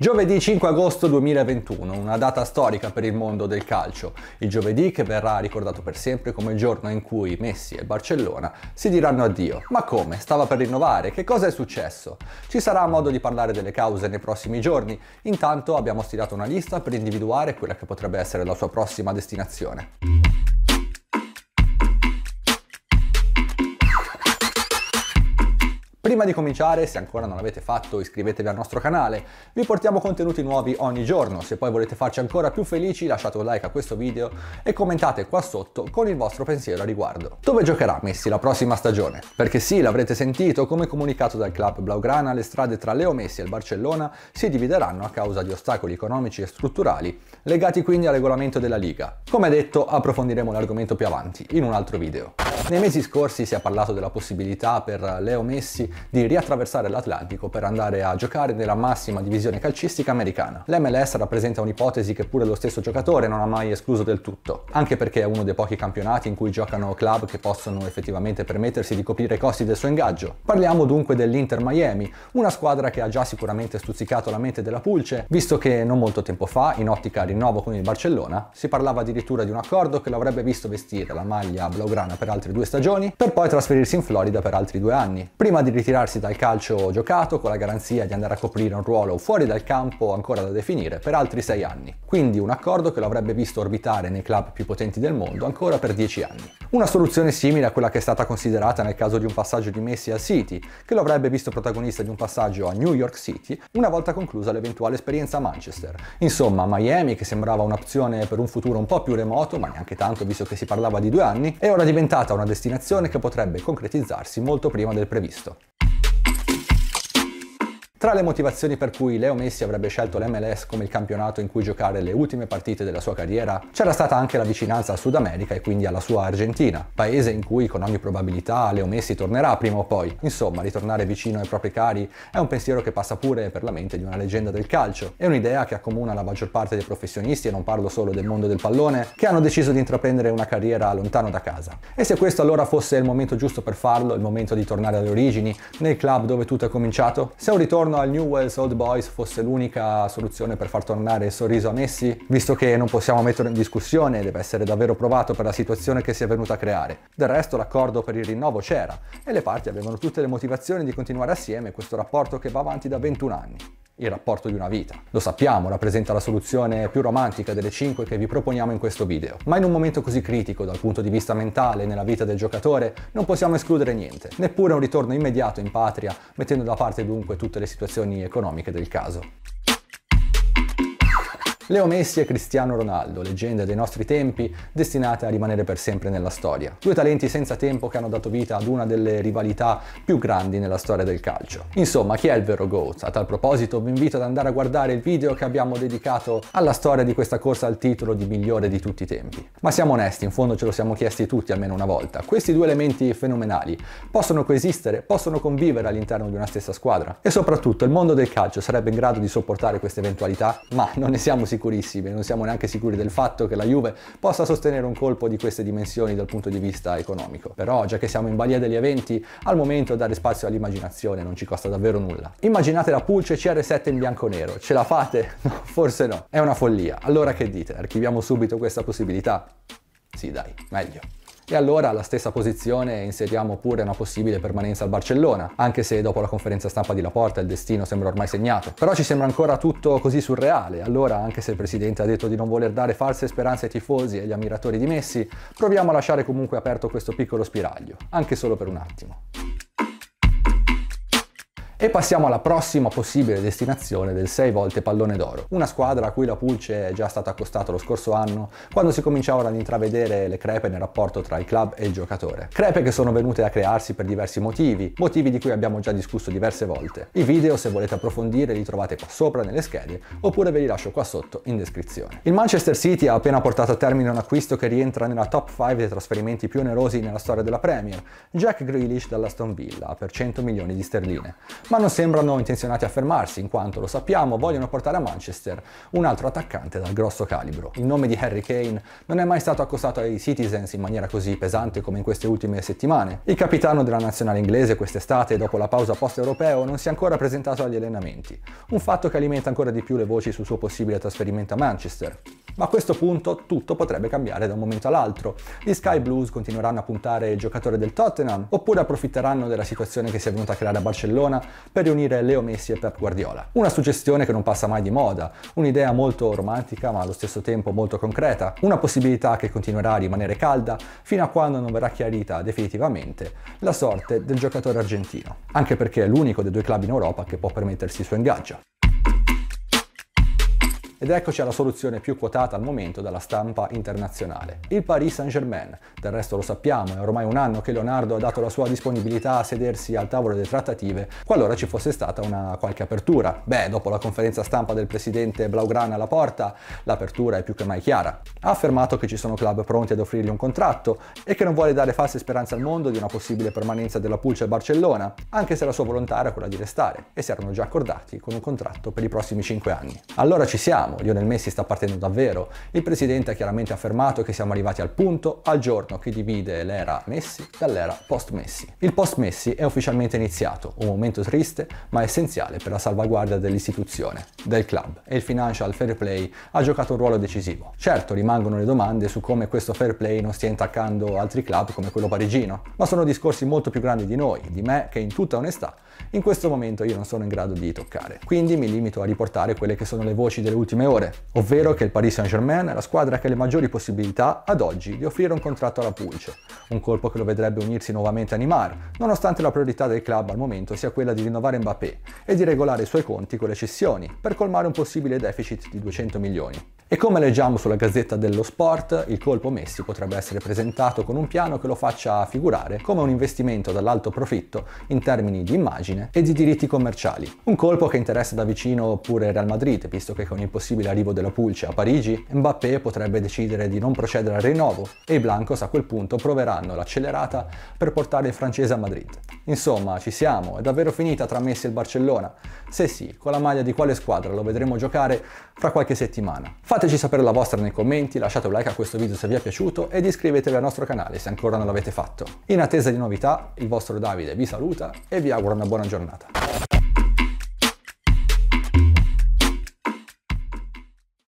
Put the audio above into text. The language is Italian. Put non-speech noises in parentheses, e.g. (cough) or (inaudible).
Giovedì 5 agosto 2021, una data storica per il mondo del calcio, il giovedì che verrà ricordato per sempre come il giorno in cui Messi e Barcellona si diranno addio. Ma come? Stava per rinnovare? Che cosa è successo? Ci sarà modo di parlare delle cause nei prossimi giorni, intanto abbiamo stilato una lista per individuare quella che potrebbe essere la sua prossima destinazione. Prima di cominciare, se ancora non l'avete fatto, iscrivetevi al nostro canale. Vi portiamo contenuti nuovi ogni giorno. Se poi volete farci ancora più felici, lasciate un like a questo video e commentate qua sotto con il vostro pensiero a riguardo. Dove giocherà Messi la prossima stagione? Perché sì, l'avrete sentito, come comunicato dal club Blaugrana, le strade tra Leo Messi e il Barcellona si divideranno a causa di ostacoli economici e strutturali, legati quindi al regolamento della Liga. Come detto, approfondiremo l'argomento più avanti, in un altro video. Nei mesi scorsi si è parlato della possibilità per Leo Messi di riattraversare l'Atlantico per andare a giocare nella massima divisione calcistica americana. L'MLS rappresenta un'ipotesi che pure lo stesso giocatore non ha mai escluso del tutto, anche perché è uno dei pochi campionati in cui giocano club che possono effettivamente permettersi di coprire i costi del suo ingaggio. Parliamo dunque dell'Inter Miami, una squadra che ha già sicuramente stuzzicato la mente della pulce, visto che non molto tempo fa, in ottica rinnovo con il Barcellona, si parlava addirittura di un accordo che l'avrebbe visto vestire la maglia blaugrana per altri due due stagioni, per poi trasferirsi in Florida per altri due anni, prima di ritirarsi dal calcio giocato con la garanzia di andare a coprire un ruolo fuori dal campo ancora da definire per altri sei anni. Quindi un accordo che lo avrebbe visto orbitare nei club più potenti del mondo ancora per dieci anni. Una soluzione simile a quella che è stata considerata nel caso di un passaggio di Messi al City, che lo avrebbe visto protagonista di un passaggio a New York City una volta conclusa l'eventuale esperienza a Manchester. Insomma, Miami, che sembrava un'opzione per un futuro un po' più remoto, ma neanche tanto visto che si parlava di due anni, è ora diventata una destinazione che potrebbe concretizzarsi molto prima del previsto. Tra le motivazioni per cui Leo Messi avrebbe scelto l'MLS come il campionato in cui giocare le ultime partite della sua carriera, c'era stata anche la vicinanza al Sud America e quindi alla sua Argentina, paese in cui con ogni probabilità Leo Messi tornerà prima o poi. Insomma, ritornare vicino ai propri cari è un pensiero che passa pure per la mente di una leggenda del calcio. È un'idea che accomuna la maggior parte dei professionisti, e non parlo solo del mondo del pallone, che hanno deciso di intraprendere una carriera lontano da casa. E se questo allora fosse il momento giusto per farlo, il momento di tornare alle origini, nel club dove tutto è cominciato, se un ritorno ritorno al New Wells Old Boys fosse l'unica soluzione per far tornare il sorriso a Messi, visto che non possiamo metterlo in discussione, deve essere davvero provato per la situazione che si è venuta a creare. Del resto l'accordo per il rinnovo c'era e le parti avevano tutte le motivazioni di continuare assieme questo rapporto che va avanti da 21 anni il rapporto di una vita. Lo sappiamo, rappresenta la soluzione più romantica delle 5 che vi proponiamo in questo video, ma in un momento così critico dal punto di vista mentale nella vita del giocatore non possiamo escludere niente, neppure un ritorno immediato in patria, mettendo da parte dunque tutte le situazioni economiche del caso. Leo Messi e Cristiano Ronaldo, leggende dei nostri tempi, destinate a rimanere per sempre nella storia. Due talenti senza tempo che hanno dato vita ad una delle rivalità più grandi nella storia del calcio. Insomma, chi è il vero GOAT? A tal proposito vi invito ad andare a guardare il video che abbiamo dedicato alla storia di questa corsa al titolo di migliore di tutti i tempi. Ma siamo onesti, in fondo ce lo siamo chiesti tutti almeno una volta. Questi due elementi fenomenali possono coesistere, possono convivere all'interno di una stessa squadra? E soprattutto il mondo del calcio sarebbe in grado di sopportare questa eventualità? Ma non ne siamo sicuri sicurissimi, non siamo neanche sicuri del fatto che la Juve possa sostenere un colpo di queste dimensioni dal punto di vista economico. Però già che siamo in balia degli eventi, al momento dare spazio all'immaginazione non ci costa davvero nulla. Immaginate la Pulce CR7 in bianco-nero, ce la fate? (laughs) No, forse no, è una follia. Allora che dite? Archiviamo subito questa possibilità? Sì dai, meglio. E allora alla stessa posizione inseriamo pure una possibile permanenza al Barcellona, anche se dopo la conferenza stampa di Laporta il destino sembra ormai segnato. Però ci sembra ancora tutto così surreale, allora anche se il presidente ha detto di non voler dare false speranze ai tifosi e agli ammiratori di Messi, proviamo a lasciare comunque aperto questo piccolo spiraglio, anche solo per un attimo. E passiamo alla prossima possibile destinazione del 6 volte pallone d'oro, una squadra a cui la pulce è già stata accostata lo scorso anno, quando si cominciavano ad intravedere le crepe nel rapporto tra il club e il giocatore. Crepe che sono venute a crearsi per diversi motivi, motivi di cui abbiamo già discusso diverse volte. I video, se volete approfondire, li trovate qua sopra nelle schede, oppure ve li lascio qua sotto in descrizione. Il Manchester City ha appena portato a termine un acquisto che rientra nella top 5 dei trasferimenti più onerosi nella storia della Premier, Jack Grealish dall'Aston Villa per 100 milioni di sterline ma non sembrano intenzionati a fermarsi, in quanto, lo sappiamo, vogliono portare a Manchester un altro attaccante dal grosso calibro. Il nome di Harry Kane non è mai stato accostato ai Citizens in maniera così pesante come in queste ultime settimane. Il capitano della nazionale inglese quest'estate, dopo la pausa post-europeo, non si è ancora presentato agli allenamenti, un fatto che alimenta ancora di più le voci sul suo possibile trasferimento a Manchester. Ma a questo punto tutto potrebbe cambiare da un momento all'altro. Gli Sky Blues continueranno a puntare il giocatore del Tottenham, oppure approfitteranno della situazione che si è venuta a creare a Barcellona per riunire Leo Messi e Pep Guardiola. Una suggestione che non passa mai di moda, un'idea molto romantica ma allo stesso tempo molto concreta, una possibilità che continuerà a rimanere calda fino a quando non verrà chiarita definitivamente la sorte del giocatore argentino, anche perché è l'unico dei due club in Europa che può permettersi il suo ingaggio. Ed eccoci alla soluzione più quotata al momento dalla stampa internazionale, il Paris Saint-Germain. Del resto lo sappiamo, è ormai un anno che Leonardo ha dato la sua disponibilità a sedersi al tavolo delle trattative qualora ci fosse stata una qualche apertura. Beh, dopo la conferenza stampa del presidente Blaugrana alla porta, l'apertura è più che mai chiara. Ha affermato che ci sono club pronti ad offrirgli un contratto e che non vuole dare false speranze al mondo di una possibile permanenza della Pulce a Barcellona, anche se la sua volontà era quella di restare e si erano già accordati con un contratto per i prossimi 5 anni. Allora ci siamo sappiamo, Lionel Messi sta partendo davvero. Il presidente ha chiaramente affermato che siamo arrivati al punto, al giorno che divide l'era Messi dall'era post-Messi. Il post-Messi è ufficialmente iniziato, un momento triste ma essenziale per la salvaguardia dell'istituzione, del club e il financial fair play ha giocato un ruolo decisivo. Certo rimangono le domande su come questo fair play non stia intaccando altri club come quello parigino, ma sono discorsi molto più grandi di noi, di me che in tutta onestà in questo momento io non sono in grado di toccare. Quindi mi limito a riportare quelle che sono le voci delle ultime ultime ore, ovvero che il Paris Saint-Germain è la squadra che ha le maggiori possibilità ad oggi di offrire un contratto alla Pulce, un colpo che lo vedrebbe unirsi nuovamente a Neymar, nonostante la priorità del club al momento sia quella di rinnovare Mbappé e di regolare i suoi conti con le cessioni per colmare un possibile deficit di 200 milioni. E come leggiamo sulla Gazzetta dello Sport, il colpo Messi potrebbe essere presentato con un piano che lo faccia figurare come un investimento dall'alto profitto in termini di immagine e di diritti commerciali. Un colpo che interessa da vicino pure Real Madrid, visto che con il possibile possibile arrivo della Pulce a Parigi, Mbappé potrebbe decidere di non procedere al rinnovo e i Blancos a quel punto proveranno l'accelerata per portare il francese a Madrid. Insomma, ci siamo, è davvero finita tra Messi e il Barcellona? Se sì, con la maglia di quale squadra lo vedremo giocare fra qualche settimana? Fateci sapere la vostra nei commenti, lasciate un like a questo video se vi è piaciuto ed iscrivetevi al nostro canale se ancora non l'avete fatto. In attesa di novità, il vostro Davide vi saluta e vi auguro una buona giornata.